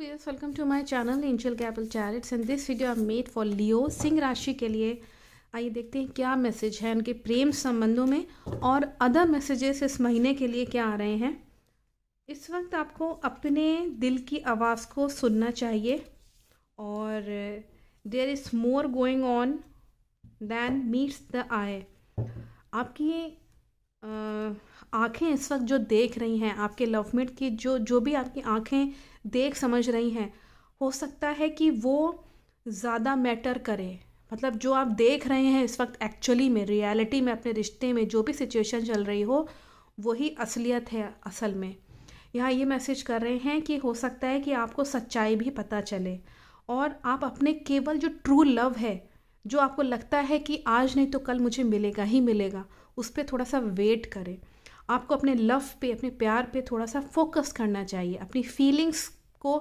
viewers welcome to my channel angel Gable चैरिट्स and this video i made for Leo सिंह राशि के लिए आइए देखते हैं क्या मैसेज है उनके प्रेम संबंधों में और अदर मैसेजेस इस महीने के लिए क्या आ रहे हैं इस वक्त आपको अपने दिल की आवाज़ को सुनना चाहिए और there is more going on than meets the eye आपकी आँखें इस वक्त जो देख रही हैं आपके लवमेट की जो जो भी आपकी आँखें देख समझ रही हैं हो सकता है कि वो ज़्यादा मैटर करे मतलब जो आप देख रहे हैं इस वक्त एक्चुअली में रियलिटी में अपने रिश्ते में जो भी सिचुएशन चल रही हो वही असलियत है असल में यहाँ ये मैसेज कर रहे हैं कि हो सकता है कि आपको सच्चाई भी पता चले और आप अपने केवल जो ट्रू लव है जो आपको लगता है कि आज नहीं तो कल मुझे मिलेगा ही मिलेगा उस पर थोड़ा सा वेट करें आपको अपने लव पे अपने प्यार पे थोड़ा सा फोकस करना चाहिए अपनी फीलिंग्स को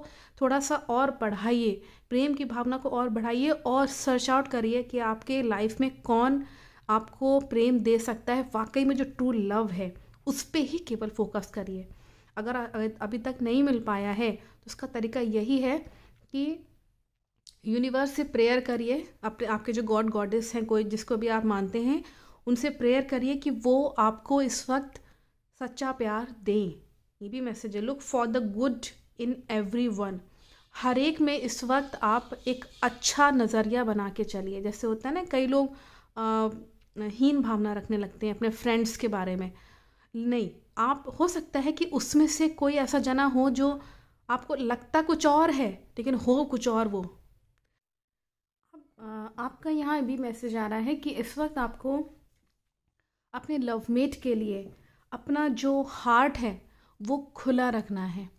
थोड़ा सा और बढ़ाइए प्रेम की भावना को और बढ़ाइए और सर्च आउट करिए कि आपके लाइफ में कौन आपको प्रेम दे सकता है वाकई में जो ट्रू लव है उस पर ही केवल फोकस करिए अगर अभी तक नहीं मिल पाया है तो उसका तरीका यही है कि यूनिवर्स से प्रेयर करिए अपने आपके जो गॉड गॉडेस हैं कोई जिसको भी आप मानते हैं उनसे प्रेयर करिए कि वो आपको इस वक्त सच्चा प्यार दें ये भी मैसेज है look for the good in every one हर एक में इस वक्त आप एक अच्छा नज़रिया बना के चलिए जैसे होता है ना कई लोग आ, हीन भावना रखने लगते हैं अपने फ्रेंड्स के बारे में नहीं आप हो सकता है कि उसमें से कोई ऐसा जना हो जो आपको लगता कुछ और है लेकिन हो कुछ और वो आपका यहाँ भी मैसेज आ रहा है कि इस वक्त आपको अपने लव मेट के लिए अपना जो हार्ट है वो खुला रखना है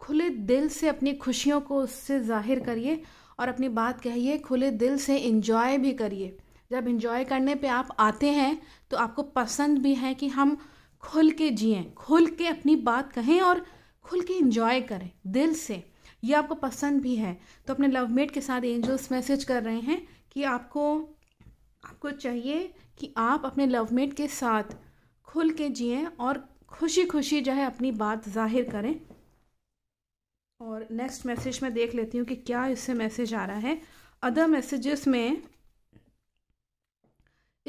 खुले दिल से अपनी खुशियों को उससे जाहिर करिए और अपनी बात कहिए खुले दिल से इंजॉय भी करिए जब इंजॉय करने पे आप आते हैं तो आपको पसंद भी है कि हम खुल के जिए खुल के अपनी बात कहें और खुल के इंजॉय करें दिल से ये आपको पसंद भी है तो अपने लवमेट के साथ एंजल्स मैसेज कर रहे हैं कि आपको आपको चाहिए कि आप अपने लवमेट के साथ खुल के जिए और खुशी खुशी जो है अपनी बात जाहिर करें और नेक्स्ट मैसेज में देख लेती हूँ कि क्या इससे मैसेज आ रहा है अदर मैसेजेस में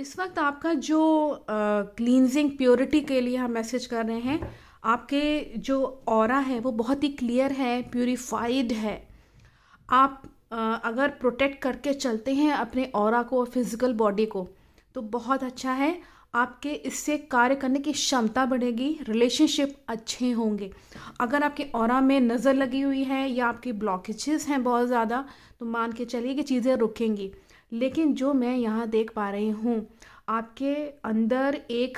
इस वक्त आपका जो क्लींजिंग uh, प्योरिटी के लिए हम मैसेज कर रहे हैं आपके जो और है वो बहुत ही क्लियर है प्योरीफाइड है आप uh, अगर प्रोटेक्ट करके चलते हैं अपने और को और फिज़िकल बॉडी को तो बहुत अच्छा है आपके इससे कार्य करने की क्षमता बढ़ेगी रिलेशनशिप अच्छे होंगे अगर आपके और में नज़र लगी हुई है या आपकी ब्लॉकेजेस हैं बहुत ज़्यादा तो मान के चलिए कि चीज़ें रुकेंगी लेकिन जो मैं यहाँ देख पा रही हूँ आपके अंदर एक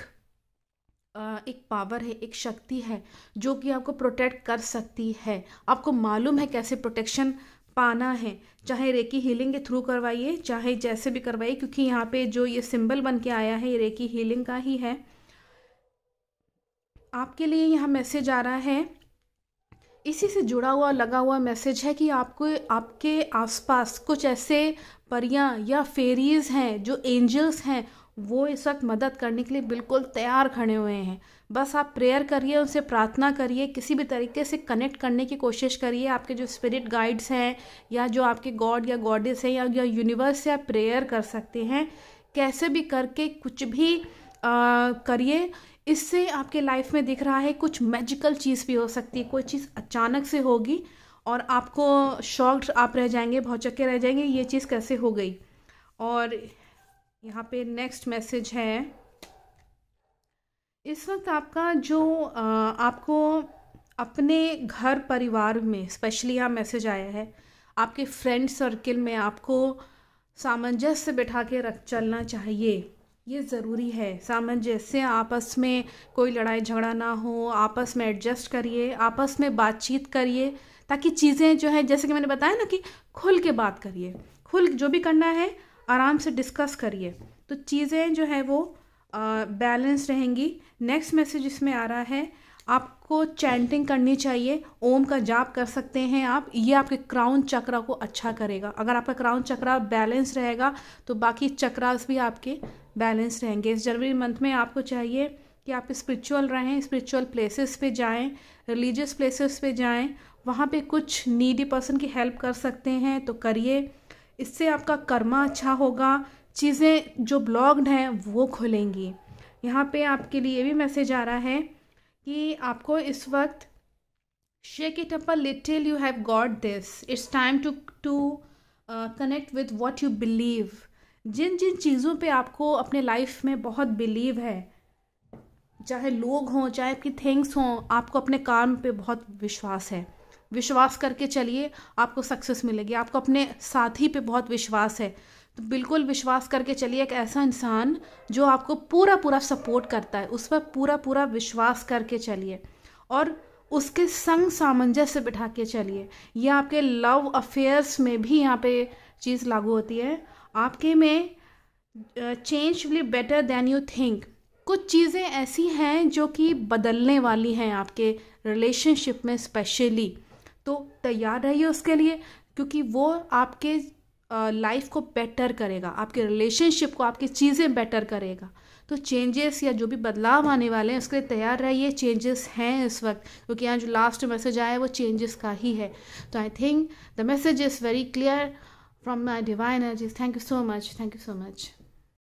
एक पावर है एक शक्ति है जो कि आपको प्रोटेक्ट कर सकती है आपको मालूम है कैसे प्रोटेक्शन पाना है चाहे रेकी हीलिंग के थ्रू करवाइए चाहे जैसे भी करवाइए क्योंकि यहाँ पे जो ये सिंबल बन के आया है ये रेकी हीलिंग का ही है आपके लिए यहाँ मैसेज आ रहा है इसी से जुड़ा हुआ लगा हुआ मैसेज है कि आपको आपके आसपास कुछ ऐसे परियां या फेरीज हैं जो एंजल्स हैं वो इस वक्त मदद करने के लिए बिल्कुल तैयार खड़े हुए हैं बस आप प्रेयर करिए उनसे प्रार्थना करिए किसी भी तरीके से कनेक्ट करने की कोशिश करिए आपके जो स्पिरिट गाइड्स हैं या जो आपके गॉड या गॉडेस हैं या, या यूनिवर्स से आप प्रेयर कर सकते हैं कैसे भी करके कुछ भी करिए इससे आपके लाइफ में दिख रहा है कुछ मैजिकल चीज़ भी हो सकती है कोई चीज़ अचानक से होगी और आपको शॉक्ड आप रह जाएंगे भौचक्के रह जाएंगे ये चीज़ कैसे हो गई और यहाँ पे नेक्स्ट मैसेज है इस वक्त आपका जो आपको अपने घर परिवार में स्पेशली यहाँ मैसेज आया है आपके फ्रेंड सर्किल में आपको सामंजस्य बैठा के रख चलना चाहिए ये ज़रूरी है सामंजस्य आपस में कोई लड़ाई झगड़ा ना हो आपस में एडजस्ट करिए आपस में बातचीत करिए ताकि चीज़ें जो है जैसे कि मैंने बताया ना कि खुल के बात करिए खुल जो भी करना है आराम से डिस्कस करिए तो चीज़ें जो है वो बैलेंस रहेंगी नेक्स्ट मैसेज इसमें आ रहा है आपको चैंटिंग करनी चाहिए ओम का जाप कर सकते हैं आप ये आपके क्राउन चक्रा को अच्छा करेगा अगर आपका क्राउन चक्रा बैलेंस रहेगा तो बाकी चक्रास भी आपके बैलेंस रहेंगे इस जनवरी मंथ में आपको चाहिए कि आप स्पिरिचुअल रहें स्पिरिचुअल प्लेसेस पे जाएं रिलीजियस प्लेसेस पे जाएं वहाँ पे कुछ नीडी पर्सन की हेल्प कर सकते हैं तो करिए इससे आपका कर्मा अच्छा होगा चीज़ें जो ब्लॉग्ड हैं वो खुलेंगी यहाँ पे आपके लिए भी मैसेज आ रहा है कि आपको इस वक्त shake it up little you have got this it's time to to connect with what you believe जिन जिन चीज़ों पे आपको अपने लाइफ में बहुत बिलीव है चाहे लोग हों चाहे आपकी थिंग्स हों आपको अपने काम पे बहुत विश्वास है विश्वास करके चलिए आपको सक्सेस मिलेगी आपको अपने साथी पे बहुत विश्वास है तो बिल्कुल विश्वास करके चलिए एक ऐसा इंसान जो आपको पूरा पूरा सपोर्ट करता है उस पर पूरा पूरा विश्वास करके चलिए और उसके संग सामंजस्य बिठा के चलिए यह आपके लव अफेयर्स में भी यहाँ पे चीज़ लागू होती है आपके में change will better than you think कुछ चीज़ें ऐसी हैं जो कि बदलने वाली हैं आपके रिलेशनशिप में स्पेशली तैयार रहिए उसके लिए क्योंकि वो आपके लाइफ को बेटर करेगा आपके रिलेशनशिप को आपकी चीज़ें बेटर करेगा तो चेंजेस या जो भी बदलाव आने वाले हैं उसके लिए तैयार रहिए चेंजेस हैं इस वक्त क्योंकि यहाँ जो लास्ट मैसेज आया है वो चेंजेस का ही है तो I think the message is very clear from my divine energies thank you so much thank you so much